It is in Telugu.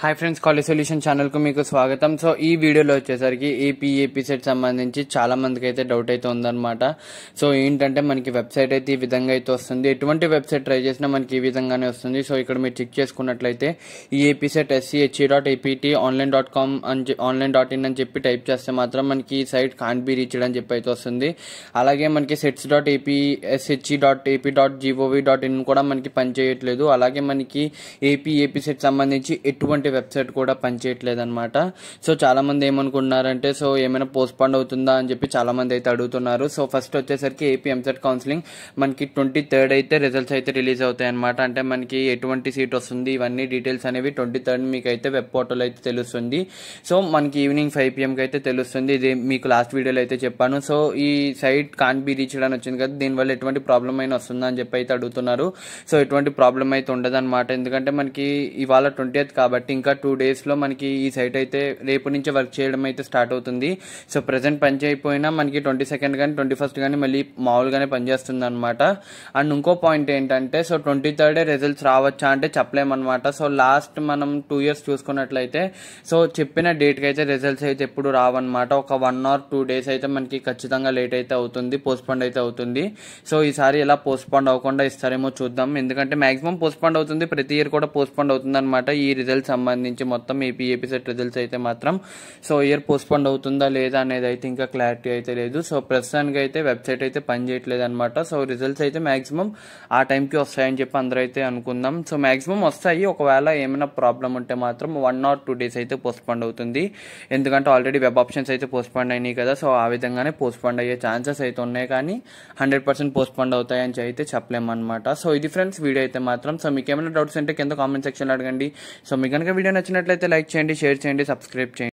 హాయ్ ఫ్రెండ్స్ కాలేజ్ సొల్యూషన్ ఛానల్కు మీకు స్వాగతం సో ఈ వీడియోలో వచ్చేసరికి ఏపీ ఏపీ సెట్ సంబంధించి చాలా మందికి అయితే డౌట్ అయితే ఉందన్నమాట సో ఏంటంటే మనకి వెబ్సైట్ అయితే ఈ విధంగా అయితే వస్తుంది ఎటువంటి వెబ్సైట్ ట్రై చేసినా మనకి ఈ విధంగానే వస్తుంది సో ఇక్కడ మీరు చెక్ చేసుకున్నట్లయితే ఈ AP set SCHE dot APT online dot com అని ఆన్లైన్ డాట్ ఇన్ అని చెప్పి టైప్ చేస్తే మాత్రం మనకి ఈ సైట్ కాన్ బి రీచ్డ్ అని చెప్పి అయితే వస్తుంది అలాగే మనకి sets dot AP SHE dot AP dot GOV dot in కూడా మనకి పనిచేయట్లేదు అలాగే మనకి ఏపీ ఏపీ సెట్ సంబంధించి ఎటువంటి ఎటువంటి వెబ్సైట్ కూడా పనిచేయట్లేదనమాట సో చాలామంది ఏమనుకుంటున్నారంటే సో ఏమైనా పోస్ట్ పోన్ అవుతుందా అని చెప్పి చాలామంది అయితే అడుగుతున్నారు సో ఫస్ట్ వచ్చేసరికి ఏపీ ఎంసెట్ కౌన్సిలింగ్ మనకి ట్వంటీ థర్డ్ అయితే రిజల్ట్స్ అయితే రిలీజ్ అవుతాయి అనమాట అంటే మనకి ఎటువంటి సీట్ వస్తుంది ఇవన్నీ డీటెయిల్స్ అనేవి ట్వంటీ థర్డ్ మీకు అయితే వెబ్ పోర్టల్ అయితే తెలుస్తుంది సో మనకి ఈవినింగ్ ఫైవ్ పిఎంకి అయితే తెలుస్తుంది ఇది మీకు లాస్ట్ వీడియోలో అయితే చెప్పాను సో ఈ సైట్ కాన్ బి రీచ్ అని వచ్చింది కదా దీనివల్ల ఎటువంటి ప్రాబ్లం అయినా వస్తుందా అని చెప్పి అయితే అడుగుతున్నారు సో ఎటువంటి ప్రాబ్లం అయితే ఉండదు అనమాట ఎందుకంటే మనకి ఇవాళ ట్వంటీ కాబట్టి ఇంకా టూ డేస్లో మనకి ఈ సైట్ అయితే రేపు నుంచి వర్క్ చేయడం అయితే స్టార్ట్ అవుతుంది సో ప్రజెంట్ పని చేయకపోయినా మనకి ట్వంటీ సెకండ్ కానీ ట్వంటీ ఫస్ట్ కానీ మళ్ళీ మామూలుగానే పనిచేస్తుంది అనమాట అండ్ ఇంకో పాయింట్ ఏంటంటే సో ట్వంటీ థర్డే రిజల్ట్స్ రావచ్చా అంటే చెప్పలేమన్నమాట సో లాస్ట్ మనం టూ ఇయర్స్ చూసుకున్నట్లయితే సో చెప్పిన డేట్కి అయితే రిజల్ట్స్ అయితే ఎప్పుడు రావన్నమాట ఒక వన్ ఆర్ టూ డేస్ అయితే మనకి ఖచ్చితంగా లేట్ అయితే అవుతుంది పోస్ట్పోండ్ అయితే అవుతుంది సో ఈసారి ఎలా పోస్ట్పోండ్ అవ్వకుండా ఇస్తారేమో చూద్దాం ఎందుకంటే మ్యాక్సిమం పోస్ట్పోండ్ అవుతుంది ప్రతి ఇయర్ కూడా పోస్ట్పోండ్ అవుతుంది అనమాట ఈ రిజల్ట్స్ సంబంధించి మొత్తం ఏపీ పిఏపీ సెట్ రిజల్ట్స్ అయితే మాత్రం సో ఇయర్ పోస్ట్పోండ్ అవుతుందా లేదా అనేది అయితే ఇంకా క్లారిటీ అయితే లేదు సో ప్రస్తుతానికి అయితే వెబ్సైట్ అయితే పనిచేయట్లేదు అనమాట సో రిజల్ట్స్ అయితే మాక్సిమం ఆ టైంకి వస్తాయని చెప్పి అందరూ అయితే అనుకుందాం సో మాక్సిమం వస్తాయి ఒకవేళ ఏమైనా ప్రాబ్లం ఉంటే మాత్రం వన్ ఆర్ టూ డేస్ అయితే పోస్ట్పోండ్ అవుతుంది ఎందుకంటే ఆల్రెడీ వెబ్ ఆప్షన్స్ అయితే పోస్ట్పోండ్ అయినాయి కదా సో ఆ విధంగానే పోస్ట్పోండ్ అయ్యే ఛాన్సెస్ అయితే ఉన్నాయి కానీ హండ్రెడ్ పర్సెంట్ పోస్ట్పోండ్ అవుతాయని అయితే చెప్పలేము అనమాట సో ఇది ఫ్రెండ్స్ వీడియో అయితే మాత్రం సో మీకు ఏమైనా డౌట్స్ ఉంటే కింద కామెంట్ సెక్షన్లో అడగండి సో మీకు కనుక వీడియో నచ్చినట్లయితే లైక్ చేయండి షేర్ చేయండి సబ్స్క్రైబ్ చేయండి